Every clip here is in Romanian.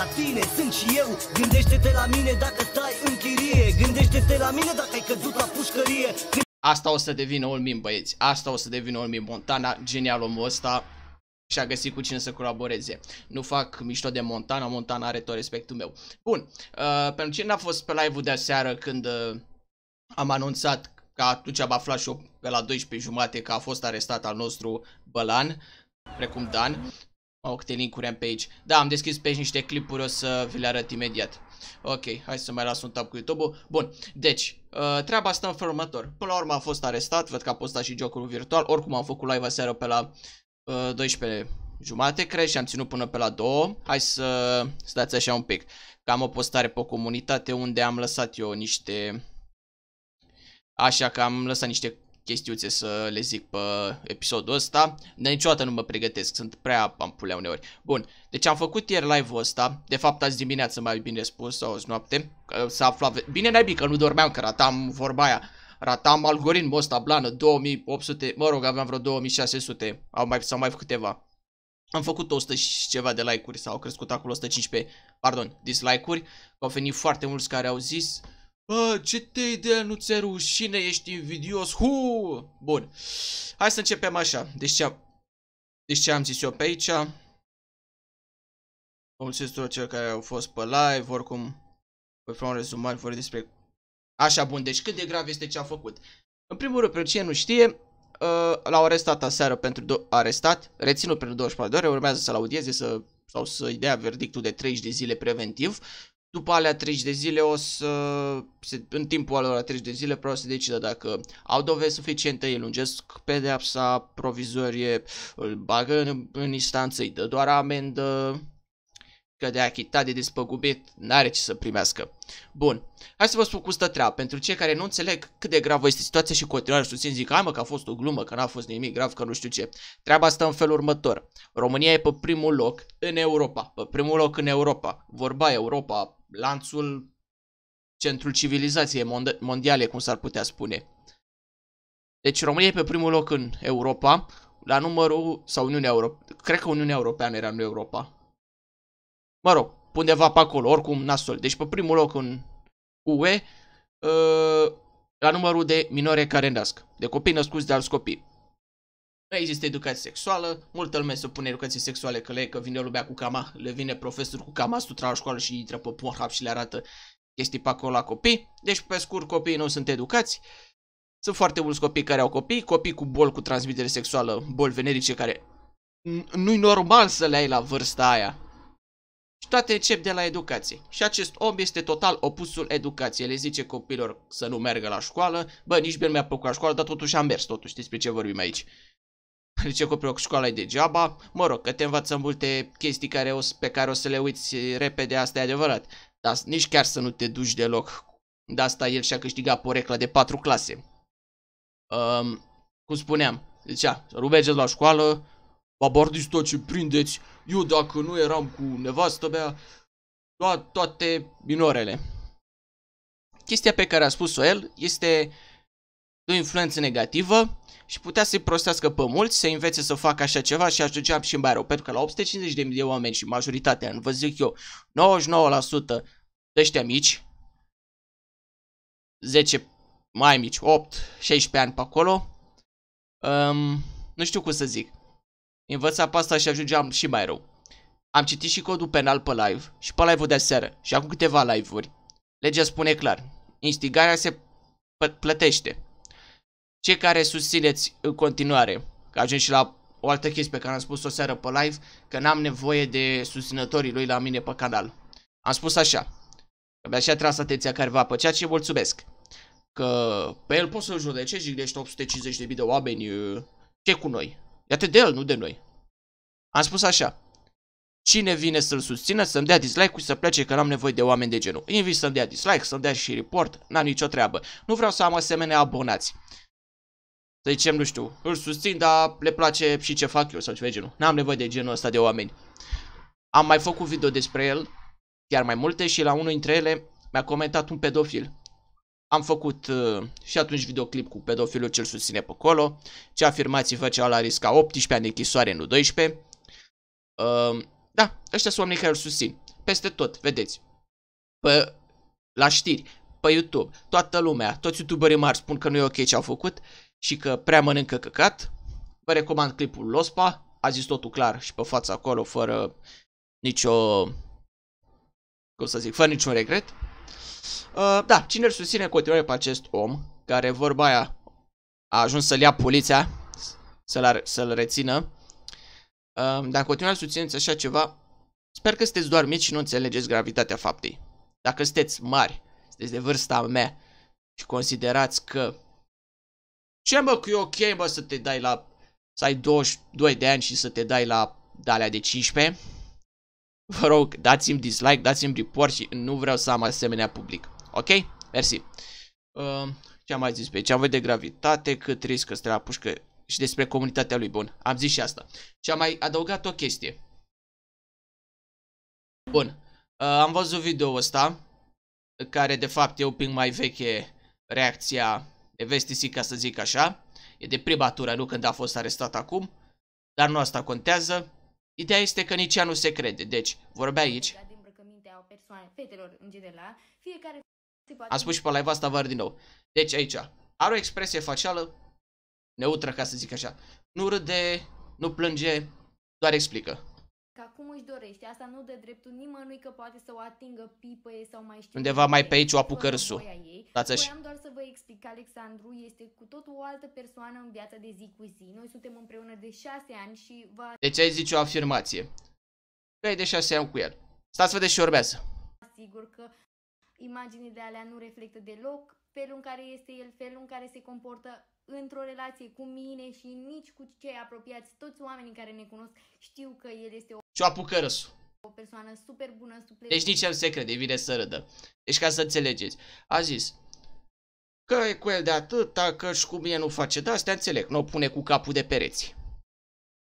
ca tine sunt și eu Gândește-te la mine dacă stai în chirie Gândește-te la mine dacă ai căzut la pușcărie Asta o să devină un meme, băieți. Asta o să devină un meme. Montana, genial omul ăsta și-a găsit cu cine să colaboreze. Nu fac mișto de Montana, Montana are tot respectul meu. Bun, uh, pentru cine n-a fost pe live-ul de seară când uh, am anunțat că atunci am aflat și eu pe la 12 jumate că a fost arestat al nostru Bălan, precum Dan, au câte linkuri am pe aici. Da, am deschis pe aici niște clipuri, o să vi le arăt imediat. Ok, hai să mai las un tab cu YouTube-ul. Bun, deci, uh, treaba asta în felul următor. Până la urmă a fost arestat, văd că a postat și jocul virtual. Oricum am făcut live aseară pe la uh, 12 jumate, cred, și am ținut până pe la 2. Hai să stați așa un pic. Că am o postare pe o comunitate unde am lăsat eu niște... Așa că am lăsat niște chestiuțe să le zic pe episodul ăsta, dar niciodată nu mă pregătesc, sunt prea pampulea uneori. Bun, deci am făcut ieri live-ul ăsta, de fapt azi dimineață mai bine spus, sau azi noapte, s-a aflat, bine n-ai că nu dormeam, că ratam vorba aia, ratam algoritmul ăsta, blană, 2800, mă rog, aveam vreo 2600, au mai, mai făcut câteva. Am făcut 100 și ceva de like-uri, s au crescut acolo 115, pardon, dislike-uri, au venit foarte mulți care au zis, uh, Bă, ce te de nu ți-e rușine, ești invidios, hu! Bun, hai să începem așa, deci ce, deci ce am zis eu pe aici. Mulțumesc tuturor celor care au fost pe live, oricum, voi face un rezumat, vor despre... Așa, bun, deci cât de grav este ce a făcut. În primul rând, pentru cine nu știe, uh, l-au arestat aseară pentru... Do arestat, reținut pentru 24 de ore, urmează să-l audieze să, sau să-i dea verdictul de 30 de zile preventiv. După alea 30 de zile o să, se, în timpul alor 30 de zile, probabil să decidă dacă au dovezi suficiente, îi lungesc pedeapsa provizorie, îl bagă în, în instanță, îi dă doar amendă, că de achitat de despăgubit n-are ce să primească. Bun, hai să vă spun cum stă treaba. Pentru cei care nu înțeleg cât de gravă este situația și continuare susțin zic, hai mă că a fost o glumă, că n-a fost nimic grav, că nu știu ce. Treaba stă în felul următor. România e pe primul loc în Europa. Pe primul loc în Europa. Vorba Europa, lanțul, centrul civilizației mondiale, cum s-ar putea spune. Deci România e pe primul loc în Europa, la numărul, sau Uniunea Europeană, cred că Uniunea Europeană era în Europa. Mă rog, undeva pe acolo, oricum nasol. Deci pe primul loc în UE, ă, la numărul de minore care nasc, de copii născuți de alți copii. Nu există educație sexuală, multă lume se pune educație sexuale că le că vine lumea cu cama, le vine profesor cu cama, sutra la școală și intră pe Pornhub și le arată chestii pe acolo la copii. Deci, pe scurt, copiii nu sunt educați. Sunt foarte mulți copii care au copii, copii cu boli cu transmitere sexuală, boli venerice care nu-i normal să le ai la vârsta aia. Și toate încep de la educație. Și acest om este total opusul educației. Le zice copilor să nu meargă la școală. Bă, nici bine mi-a plăcut la școală, dar totuși am mers, totuși știți pe ce vorbim aici. Zice copilul că școala e degeaba, mă rog, că te învață multe chestii care o, pe care o să le uiți repede, asta e adevărat. Dar nici chiar să nu te duci deloc. De asta el și-a câștigat porecla de patru clase. Um, cum spuneam, zicea, rubegeți la școală, abordiți tot ce prindeți, eu dacă nu eram cu nevastă mea, toate minorele. Chestia pe care a spus-o el este o influență negativă și putea să-i prostească pe mulți, să învețe să facă așa ceva și ajungeam și în barou. Pentru că la 850.000 de oameni și majoritatea, vă zic eu, 99% de ăștia mici, 10 mai mici, 8, 16 ani pe acolo, um, nu știu cum să zic, învăța pe asta și ajungeam și mai rău. Am citit și codul penal pe live și pe live-ul de seară și acum câteva live-uri. Legea spune clar, instigarea se plătește cei care susțineți în continuare, că ajung și la o altă chestie pe care am spus-o seară pe live, că n-am nevoie de susținătorii lui la mine pe canal. Am spus așa, că mi-a și atras atenția careva pe ceea ce mulțumesc. Că pe el poți să-l judece, jignește 850.000 de oameni, uh, ce cu noi? Iată de el, nu de noi. Am spus așa, Cine vine să-l susțină, să-mi dea dislike și să plece că n-am nevoie de oameni de genul. Invit să-mi dea dislike, să-mi dea și report, n-am nicio treabă. Nu vreau să am asemenea abonați să zicem, nu știu, îl susțin, dar le place și ce fac eu sau ceva genul. N-am nevoie de genul ăsta de oameni. Am mai făcut video despre el, chiar mai multe, și la unul dintre ele mi-a comentat un pedofil. Am făcut uh, și atunci videoclip cu pedofilul ce-l susține pe acolo, ce afirmații făcea la risca 18 ani de închisoare, nu 12. Uh, da, ăștia sunt oamenii care îl susțin. Peste tot, vedeți. Pe, la știri, pe YouTube. Toată lumea, toți youtuberii mari spun că nu e ok ce au făcut și că prea mănâncă căcat. Vă recomand clipul Lospa, a zis totul clar și pe fața acolo fără nicio, cum să zic, fără niciun regret. Uh, da, cine îl susține în continuare pe acest om, care vorba aia a ajuns să-l ia poliția, să-l să rețină, uh, dar în continuare susțineți așa ceva, sper că sunteți doar mici și nu înțelegeți gravitatea faptei. Dacă sunteți mari sunteți deci de vârsta mea. Și considerați că... Ce mă, că e ok, mă, să te dai la... Să ai 22 de ani și să te dai la dalea de 15. Vă rog, dați-mi dislike, dați-mi report și nu vreau să am asemenea public. Ok? Mersi. Uh, ce am mai zis pe aici? Am văzut de gravitate, cât riscă să la pușcă și despre comunitatea lui Bun. Am zis și asta. Și am mai adăugat o chestie. Bun. Uh, am văzut video-ul ăsta care de fapt e un pic mai veche reacția Vestisi, ca să zic așa. E de prima tură, nu când a fost arestat acum, dar nu asta contează. Ideea este că nici ea nu se crede, deci vorbea aici. Am spus și pe live asta, văd din nou. Deci aici, are o expresie facială neutră, ca să zic așa. Nu râde, nu plânge, doar explică ca cum își dorește. Asta nu dă dreptul nimănui că poate să o atingă pipăie sau mai știu. Undeva mai pe aici o apucă râsul. Dați-și. Voiam doar să vă explic Alexandru este cu totul o altă persoană în viața de zi cu zi. Noi suntem împreună de șase ani și vă... Deci ai zice o afirmație. Că păi e de șase ani cu el. stați să vedeți și urmează. Sigur că de alea nu reflectă deloc felul în care este el, felul în care se comportă într-o relație cu mine și nici cu cei apropiați, toți oamenii care ne cunosc știu că el este o... Și o Cărăsu. O persoană super bună, super... Deci nici el se crede, vine să râdă. Deci ca să înțelegeți. A zis, că e cu el de atât, că și cu mine nu face de da, astea, înțeleg, nu o pune cu capul de pereți.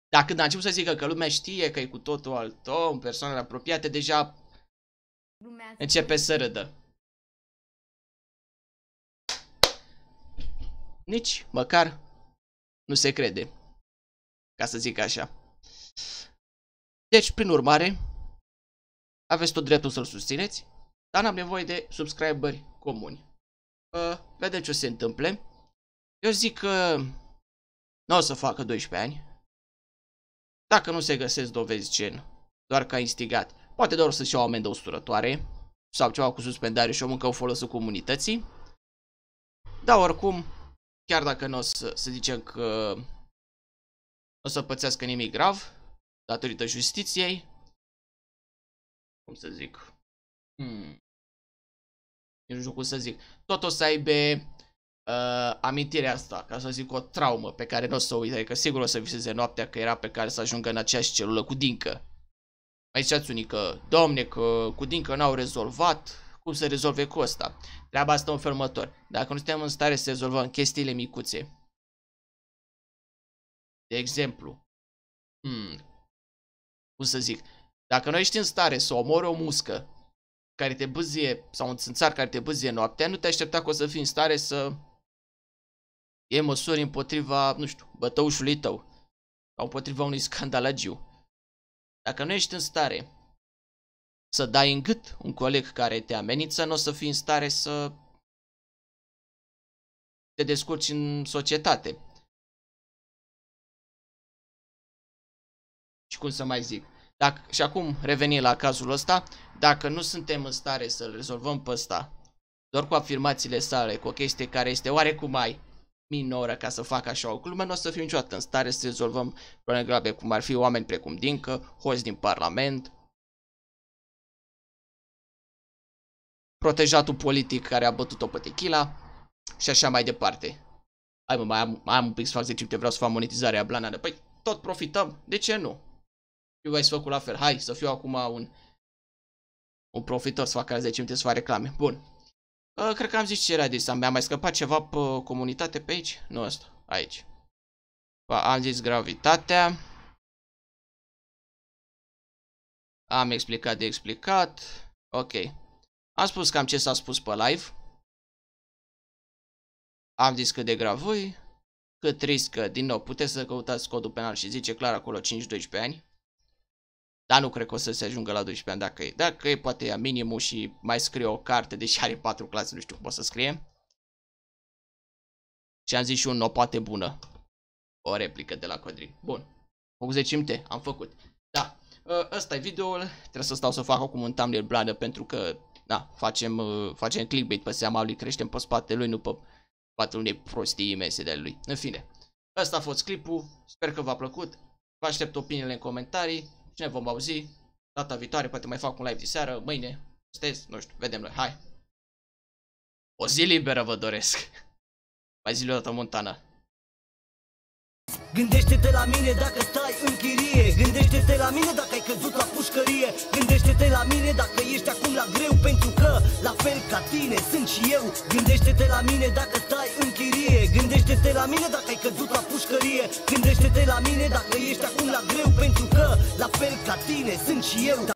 Dar când a început să zică că lumea știe că e cu totul alt om, persoanele apropiate, deja Lumea începe să râdă. nici măcar nu se crede, ca să zic așa. Deci, prin urmare, aveți tot dreptul să-l susțineți, dar n-am nevoie de subscriberi comuni. Uh, vedem ce se întâmple. Eu zic că nu o să facă 12 ani. Dacă nu se găsesc dovezi gen, doar că a instigat, poate doar să-și iau amendă usturătoare sau ceva cu suspendare și o mâncă o folosă comunității. Dar oricum, Chiar dacă nu o să, să zicem că nu o să pățească nimic grav, datorită justiției, cum să zic, hmm. nu știu cum să zic, tot o să aibă uh, amintirea asta, ca să zic o traumă pe care nu o să o uite, că adică sigur o să viseze noaptea că era pe care să ajungă în aceeași celulă cu Dincă. Mai ziceați unii că, domne, că cu Dincă n-au rezolvat, cum să rezolve cu ăsta. Treaba asta în fermător. Dacă nu suntem în stare să rezolvăm chestiile micuțe, de exemplu, hmm, cum să zic, dacă noi ești în stare să omori o muscă care te băzie, sau un țânțar care te băzie noaptea, nu te aștepta că o să fii în stare să e măsuri împotriva, nu știu, bătăușului tău sau împotriva unui scandalagiu. Dacă nu ești în stare să dai în gât un coleg care te amenință, nu o să fii în stare să te descurci în societate. Și cum să mai zic? Dacă, și acum reveni la cazul ăsta, dacă nu suntem în stare să-l rezolvăm pe ăsta, doar cu afirmațiile sale, cu o chestie care este oarecum mai minoră ca să facă așa o glumă, nu o să fim niciodată în stare să rezolvăm probleme grave, cum ar fi oameni precum Dincă, hoți din Parlament, protejatul politic care a bătut-o pe tequila și așa mai departe. Hai mă, mai am, mai am un pic fac 10 minute, vreau să fac monetizarea blanană. Păi tot profităm, de ce nu? Eu ai făcut la fel, hai să fiu acum un, un profitor să fac 10 minute să fac reclame. Bun. Uh, cred că am zis ce era de asta. Mi-a mai scăpat ceva pe comunitate pe aici? Nu asta, aici. Ba, am zis gravitatea. Am explicat de explicat. Ok. Am spus cam ce s-a spus pe live. Am zis cât de grav voi, cât trist că, din nou, puteți să căutați codul penal și zice clar acolo 5-12 ani. Dar nu cred că o să se ajungă la 12 ani dacă e. Dacă e, poate ia minimul și mai scrie o carte, deși are 4 clase, nu știu cum o să scrie. Și am zis și un o poate bună. O replică de la Codrin. Bun. 10 minute, am făcut. Da, ă, ăsta e videoul. Trebuie să stau să fac acum un thumbnail blană pentru că da, facem, uh, facem clickbait pe seama lui, creștem pe spatele lui, nu pe spatele unei prostii imense de lui. În fine, asta a fost clipul, sper că v-a plăcut, vă aștept opiniile în comentarii și ne vom auzi data viitoare, poate mai fac un live de seară, mâine, stez, nu știu, vedem noi, hai! O zi liberă vă doresc! Mai zi o dată Montana! Gândește-te la mine dacă stai în chirie Gândește-te la mine dacă ai căzut la pușcărie Gândește-te la mine dacă ești acum la greu Pentru că, la fel ca tine, sunt și eu Gândește-te la mine dacă stai în chirie Gândește-te la mine dacă ai căzut la pușcărie Gândește-te la mine dacă ești acum la greu Pentru că, la fel ca tine, sunt și eu